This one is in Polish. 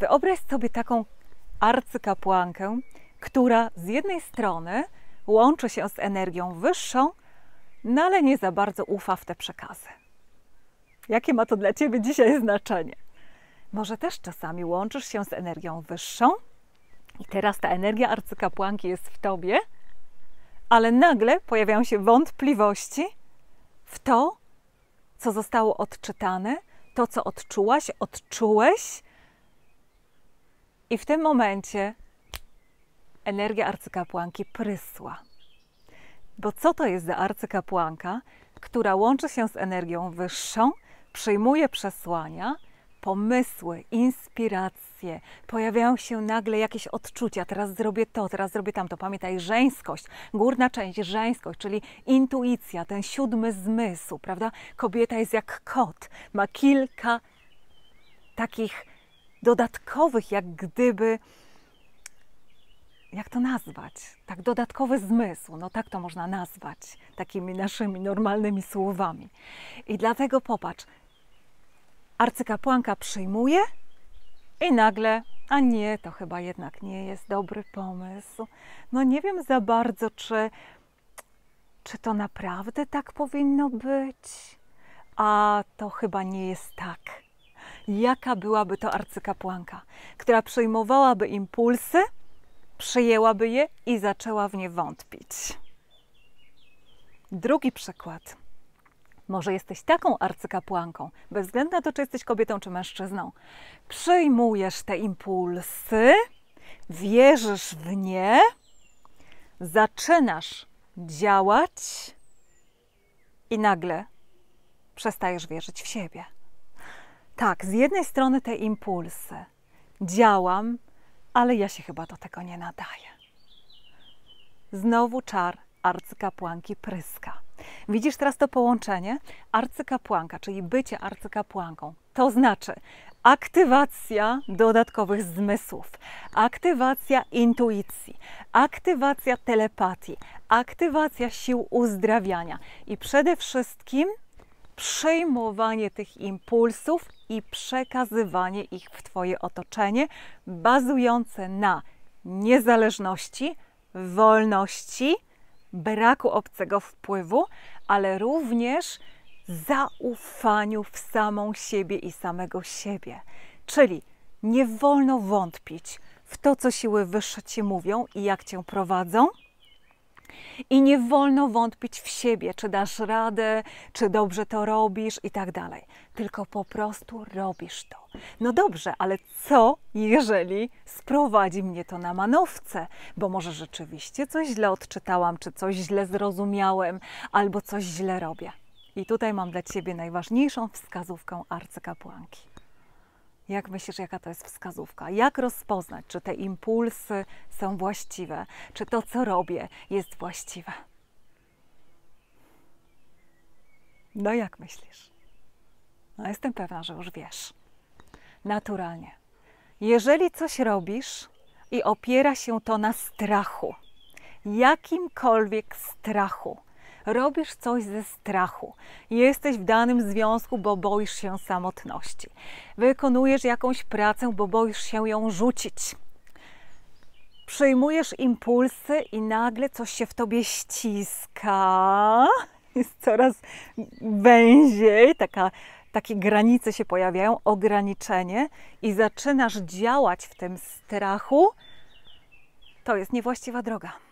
Wyobraź sobie taką arcykapłankę, która z jednej strony łączy się z energią wyższą, no ale nie za bardzo ufa w te przekazy. Jakie ma to dla Ciebie dzisiaj znaczenie? Może też czasami łączysz się z energią wyższą i teraz ta energia arcykapłanki jest w Tobie, ale nagle pojawiają się wątpliwości w to, co zostało odczytane, to, co odczułaś, odczułeś, i w tym momencie energia arcykapłanki prysła. Bo co to jest za arcykapłanka, która łączy się z energią wyższą, przyjmuje przesłania, pomysły, inspiracje, pojawiają się nagle jakieś odczucia, teraz zrobię to, teraz zrobię tamto. Pamiętaj, żeńskość, górna część, żeńskość, czyli intuicja, ten siódmy zmysł, prawda? Kobieta jest jak kot, ma kilka takich dodatkowych, jak gdyby, jak to nazwać? Tak, dodatkowy zmysł, no tak to można nazwać takimi naszymi normalnymi słowami. I dlatego popatrz, arcykapłanka przyjmuje i nagle, a nie, to chyba jednak nie jest dobry pomysł. No nie wiem za bardzo, czy, czy to naprawdę tak powinno być, a to chyba nie jest tak jaka byłaby to arcykapłanka, która przejmowałaby impulsy, przyjęłaby je i zaczęła w nie wątpić. Drugi przykład. Może jesteś taką arcykapłanką, bez względu na to, czy jesteś kobietą czy mężczyzną. Przyjmujesz te impulsy, wierzysz w nie, zaczynasz działać i nagle przestajesz wierzyć w siebie tak, z jednej strony te impulsy. Działam, ale ja się chyba do tego nie nadaję. Znowu czar arcykapłanki pryska. Widzisz teraz to połączenie? Arcykapłanka, czyli bycie arcykapłanką. To znaczy aktywacja dodatkowych zmysłów, aktywacja intuicji, aktywacja telepatii, aktywacja sił uzdrawiania i przede wszystkim przejmowanie tych impulsów i przekazywanie ich w Twoje otoczenie, bazujące na niezależności, wolności, braku obcego wpływu, ale również zaufaniu w samą siebie i samego siebie. Czyli nie wolno wątpić w to, co siły wyższe ci mówią i jak cię prowadzą, i nie wolno wątpić w siebie, czy dasz radę, czy dobrze to robisz i tak dalej. Tylko po prostu robisz to. No dobrze, ale co jeżeli sprowadzi mnie to na manowce? Bo może rzeczywiście coś źle odczytałam, czy coś źle zrozumiałem, albo coś źle robię. I tutaj mam dla Ciebie najważniejszą wskazówkę arcykapłanki. Jak myślisz, jaka to jest wskazówka? Jak rozpoznać, czy te impulsy są właściwe? Czy to, co robię, jest właściwe? No jak myślisz? No jestem pewna, że już wiesz. Naturalnie. Jeżeli coś robisz i opiera się to na strachu, jakimkolwiek strachu, robisz coś ze strachu. Jesteś w danym związku, bo boisz się samotności. Wykonujesz jakąś pracę, bo boisz się ją rzucić. Przyjmujesz impulsy i nagle coś się w tobie ściska. Jest coraz węziej, taka takie granice się pojawiają, ograniczenie i zaczynasz działać w tym strachu, to jest niewłaściwa droga.